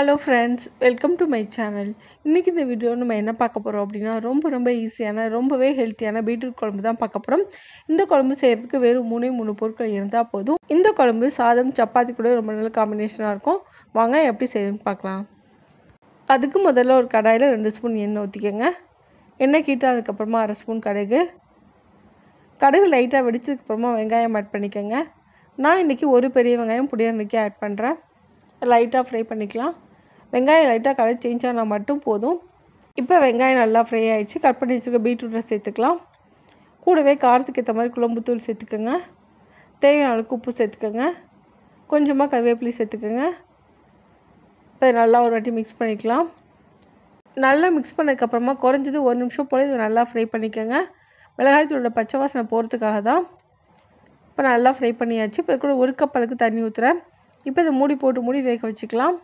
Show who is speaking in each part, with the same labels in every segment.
Speaker 1: hello friends welcome to my channel இன்றைக்கி இந்த video நம்ம என்ன பார்க்க போகிறோம் அப்படின்னா ரொம்ப ரொம்ப ஈஸியான ரொம்பவே ஹெல்த்தியான பீட்ரூட் குழம்பு தான் பார்க்க போகிறோம் இந்த குழம்பு செய்கிறதுக்கு வெறும் மூணே மூணு பொருட்கள் இருந்தால் போதும் இந்த குழம்பு சாதம் சப்பாத்தி கூட ரொம்ப நல்ல காம்பினேஷனாக இருக்கும் வாங்க எப்படி செய்யணும்னு பார்க்கலாம் அதுக்கு முதல்ல ஒரு கடாயில் ரெண்டு ஸ்பூன் எண்ணெய் ஊற்றிக்கோங்க எண்ணெய் கீட்டு அதுக்கப்புறமா அரை ஸ்பூன் கடுகு கடுகு லைட்டாக வெடிச்சதுக்கப்புறமா வெங்காயம் ஆட் பண்ணிக்கோங்க நான் இன்றைக்கி ஒரு பெரிய வெங்காயம் புடியாக ஆட் பண்ணுறேன் லைட்டாக ஃப்ரை பண்ணிக்கலாம் வெங்காயம் லைட்டாக கலர் சேஞ்ச் ஆனால் மட்டும் போதும் இப்போ வெங்காயம் நல்லா ஃப்ரை ஆகிடுச்சு கட் பண்ணி வச்சுருக்க பீட்ரூட்டை சேர்த்துக்கலாம் கூடவே காரத்துக்கு ஏற்ற மாதிரி குழம்புத்தூள் சேர்த்துக்கோங்க தேவையான அளவுக்கு உப்பு சேர்த்துக்கோங்க கொஞ்சமாக கருவேப்பிலி சேர்த்துக்கோங்க இப்போ நல்லா ஒரு வாட்டி மிக்ஸ் பண்ணிக்கலாம் நல்லா மிக்ஸ் பண்ணதுக்கப்புறமா குறைஞ்சது ஒரு நிமிஷம் போல் இதை நல்லா ஃப்ரை பண்ணிக்கோங்க மிளகாய்த்தூளோட பச்சை வாசனை போகிறதுக்காக தான் இப்போ நல்லா ஃப்ரை பண்ணியாச்சு இப்போ கூட ஒரு கப் அளவுக்கு தண்ணி ஊற்றுறேன் இப்போ இதை மூடி போட்டு மூடி வேக வச்சுக்கலாம்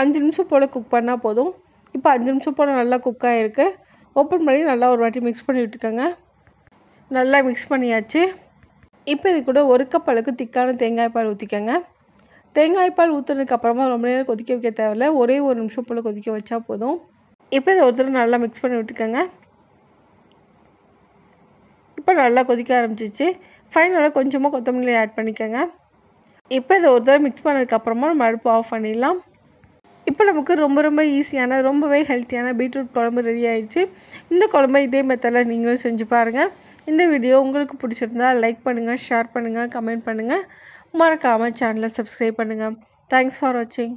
Speaker 1: அஞ்சு நிமிஷம் போல் குக் பண்ணால் போதும் இப்போ அஞ்சு நிமிஷம் போல் நல்லா குக் ஆகிருக்கு ஓப்பன் பண்ணி நல்லா ஒரு வாட்டி மிக்ஸ் பண்ணி விட்டுக்கோங்க நல்லா மிக்ஸ் பண்ணியாச்சு இப்போ இது கூட ஒரு கப் அளவுக்கு திக்கான தேங்காய் பால் ஊற்றிக்கோங்க தேங்காய் பால் ஊற்றுனதுக்கப்புறமா ரொம்ப நேரம் கொதிக்க வைக்க தேவையில்ல ஒரே ஒரு நிமிஷம் போல் கொதிக்க வச்சா போதும் இப்போ இதை ஒருத்தர் நல்லா மிக்ஸ் பண்ணி விட்டுக்கோங்க இப்போ நல்லா கொதிக்க ஆரம்பிச்சிச்சு ஃபைனலாக கொஞ்சமாக கொத்தமல்லி ஆட் பண்ணிக்கோங்க இப்போ இதை ஒரு தடவை மிக்ஸ் பண்ணதுக்கப்புறமா நம்ம அடுப்பு ஆஃப் பண்ணிடலாம் இப்போ நமக்கு ரொம்ப ரொம்ப ஈஸியான ரொம்பவே ஹெல்த்தியான பீட்ரூட் குழம்பு ரெடி ஆயிடுச்சு இந்த குழம்பை இதே மெத்தடில் நீங்களும் செஞ்சு பாருங்கள் இந்த வீடியோ உங்களுக்கு பிடிச்சிருந்தா லைக் பண்ணுங்கள் ஷேர் பண்ணுங்கள் கமெண்ட் பண்ணுங்கள் மறக்காமல் சேனலை சப்ஸ்கிரைப் பண்ணுங்கள் தேங்க்ஸ் ஃபார் வாட்சிங்